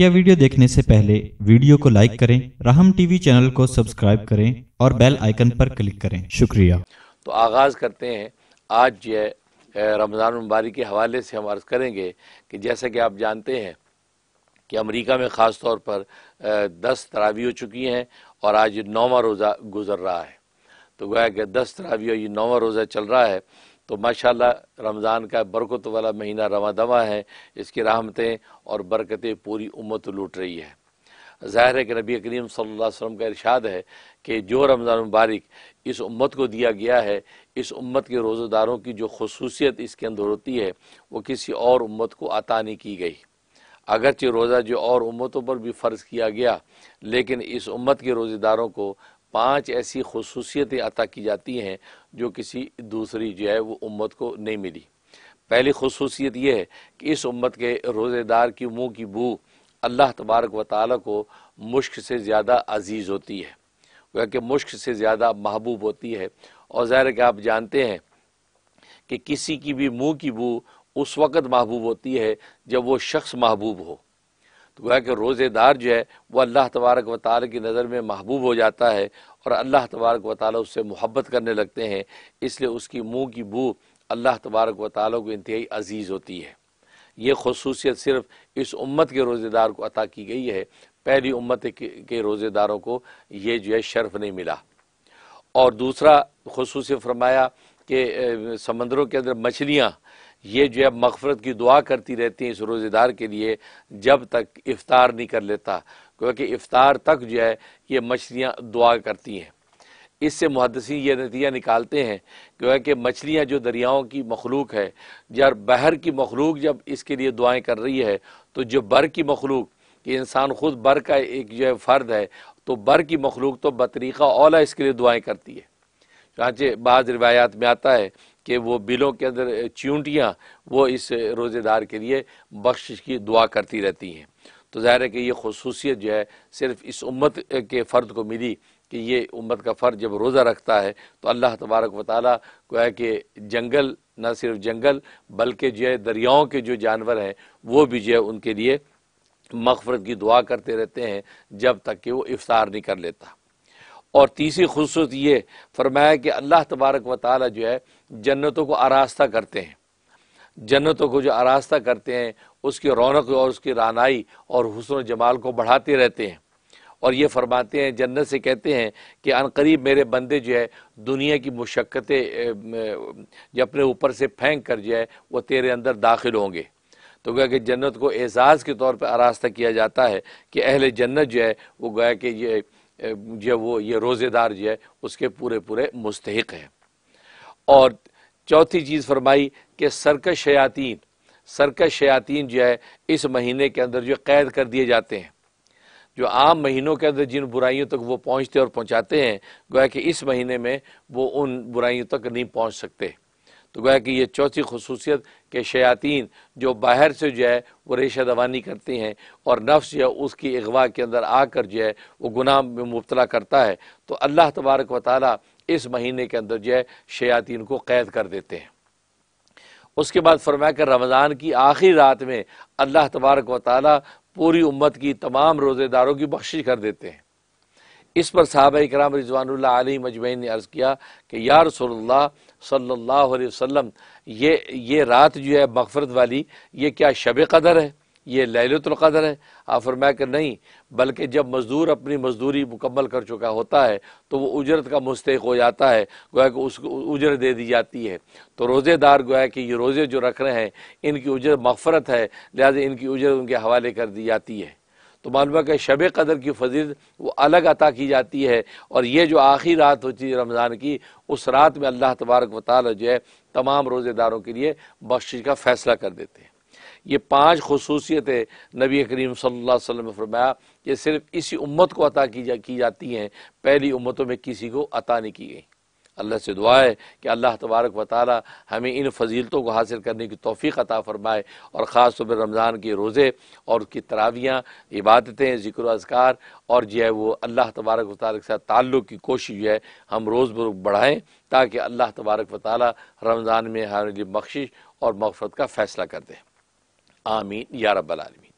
मुख्य वीडियो देखने से पहले वीडियो को लाइक करें राहम टीवी चैनल को सब्सक्राइब करें और बेल आइकन पर क्लिक करें शुक्रिया तो आगाज़ करते हैं आज जो रमज़ान मुबारक के हवाले से हम अर्ज़ करेंगे कि जैसा कि आप जानते हैं कि अमेरिका में ख़ास तौर पर दस तरावी हो चुकी हैं और आज नौवा रोज़ा गुजर रहा है तो गोया कि दस तरावी और ये नौवा रोज़ा चल रहा है तो माशाल्लाह रमज़ान का बरकत वाला महीना रवा दवा है इसकी रहमतें और बरकतें पूरी उम्मत लूट रही है ज़ाहिर है कि नबी करीम सल्लल्लाहु अलैहि वसल्लम का इरशाद है कि जो रमज़ान मुबारक इस उम्मत को दिया गया है इस उम्मत के रोज़ेदारों की जो खसूसियत इसके अंदर होती है वो किसी और उम्मत को अता नहीं की गई अगरचे रोज़ा जो और उम्मतों पर भी फ़र्ज़ किया गया लेकिन इस उम्मत के रोज़ेदारों को पांच ऐसी खसूसियतें अता की जाती हैं जो किसी दूसरी जो है वो उम्मत को नहीं मिली पहली खसूसियत यह है कि इस उम्मत के रोज़ेदार की मुँह की बू अल्लाह तबारक व ताली को मुश्क से ज़्यादा अजीज़ होती है वह कि मुश्क से ज़्यादा महबूब होती है और ज़ाहिर कि आप जानते हैं कि किसी की भी मुँह की बू उस वक़्त महबूब होती है जब वो शख्स महबूब हो तो गोया कि रोज़ेदार जो है वह अल्लाह तबारक व ताल की नज़र में महबूब हो जाता है और अल्लाह तबारक व ताल उससे मोहब्बत करने लगते हैं इसलिए उसकी मुँह की बू अल्लाह तबारक व ताली को इंतहाई अजीज़ होती है ये खसूसियत सिर्फ इस उम्मत के रोज़ेदार को अता की गई है पहली उम्मत के रोज़ेदारों को ये जो है शर्फ नहीं मिला और दूसरा खसूस फरमाया कि समंदरों के अंदर मछलियाँ ये जो है मगफरत की दुआ करती रहती हैं इस रोज़ेदार के लिए जब तक इफ़ार नहीं कर लेता क्योंकि इफ़ार तक जो है ये मछलियाँ दुआ करती हैं इससे मुहदसी ये नतीजा निकालते हैं क्योंकि मछलियाँ जो दरियाओं की मखलूक है जब बहर की मखलूक जब इसके लिए दुआएँ कर रही है तो जो बर की मखलूक कि इंसान ख़ुद बर का एक जो है फ़र्द है तो बर की मखलूक तो बतरीक़ा ओला इसके लिए दुआएँ करती है चाँचे बाज़ रिवायात में आता है कि वो बिलों के अंदर चूंटियाँ वो इस रोज़ेदार के लिए बख्शिश की दुआ करती रहती हैं तो ज़ाहिर है कि ये खसूसियत जो है सिर्फ इस उम्मत के फ़र्द को मिली कि ये उम्मत का फ़र्द जब रोज़ा रखता है तो अल्लाह तबारक व को है कि जंगल न सिर्फ जंगल बल्कि जो है दरियाओं के जो जानवर हैं वो भी जो है उनके लिए मगफरत की दुआ करते रहते हैं जब तक कि वो इफ्तार नहीं कर लेता और तीसरी खसूस ये फरमाया कि अल्लाह तबारक व ताली जो है जन्नतों को आरास्ता करते हैं जन्नतों को जो आरास्ता करते हैं उसकी रौनक और उसकी रानाई और हुसन व जमाल को बढ़ाते रहते हैं और ये फरमाते हैं जन्नत से कहते हैं कि अनकरीब मेरे बंदे जो है दुनिया की मशक्क़तें जो अपने ऊपर से फेंक कर जो है वो तेरे अंदर दाखिल होंगे तो गया कि जन्नत को एजाज़ के तौर पर आरास्ता किया जाता है कि अहल जन्नत जो है वो गया कि ये जो वो ये रोज़ेदार जो है उसके पूरे पूरे मुस्तक हैं और चौथी चीज़ फरमाई कि सरकश शयातीन सरकश शयातीन जो है इस महीने के अंदर जो कैद कर दिए जाते हैं जो आम महीनों के अंदर जिन बुराइयों तक वो पहुंचते और पहुंचाते हैं गोया कि इस महीने में वो उन बुराइयों तक नहीं पहुंच सकते तो गोया कि ये चौथी खसूसियत के शयातीन जो बाहर से जो है वो रेशा दवानी करते हैं और नफ्स जो है उसकी अगवा के अंदर आकर जो है वो गुनाह में मुबतला करता है तो अल्लाह तबारक व ताली इस महीने के अंदर जो है शयातीन को कैद कर देते हैं उसके बाद फरमाया कि रमज़ान की आखिरी रात में अल्लाह तबारक व ताली पूरी उम्मत की तमाम रोज़ेदारों की बख्शिश कर देते हैं इस पर साहब कराम रिजवानल्ला मजमैन ने अर्ज़ किया कि यार रसोल्ला सल्ला वसम ये ये रात जो है मफफ़रत वाली ये क्या शब कदर है ये लहलतुल्क़दर है आफर मैं कि नहीं बल्कि जब मज़दूर अपनी मजदूरी मुकम्मल कर चुका होता है तो वो उजरत का मुस्तक हो जाता है गोया कि उसको उजर दे दी जाती है तो रोज़ेदार गोया कि ये रोज़े जो रख रहे हैं इनकी उजर मफफ़रत है लिहाजा इनकी उजर उनके हवाले कर दी जाती है तो मालूम कि शब कदर की फजीलत वो अलग अता की जाती है और ये जो आखिरी रात होती है रमज़ान की उस रात में अल्लाह तबारक वाल जो है तमाम रोज़ेदारों के लिए बख्शिश का फ़ैसला कर देते हैं ये पाँच खसूसियतें नबी करीम सल्ला वसम फरमाया कि सिर्फ़ इसी उम्मत को अता की जा की जाती हैं पहली उम्मतों में किसी को अता नहीं की गई अल्लाह से दुआ है कि अल्लाह तबारक व ताली हमें इन फजीलतों को हासिल करने की तोफ़ी अता फ़रमाए और ख़ास तौर तो पर रमज़ान के रोज़े और उसकी तरावियाँ इबादतें ज़िक्र अजकार और जो है वो अल्लाह तबारक व ताली के साथ ताल्लुक़ की कोशिश जो है हम रोज़ बढ़ाएँ ताकि अल्लाह तबारक व ताली रमज़ान में हमारे लिए बख्शिश और मफरत का फ़ैसला कर दें आमीन या रबालमी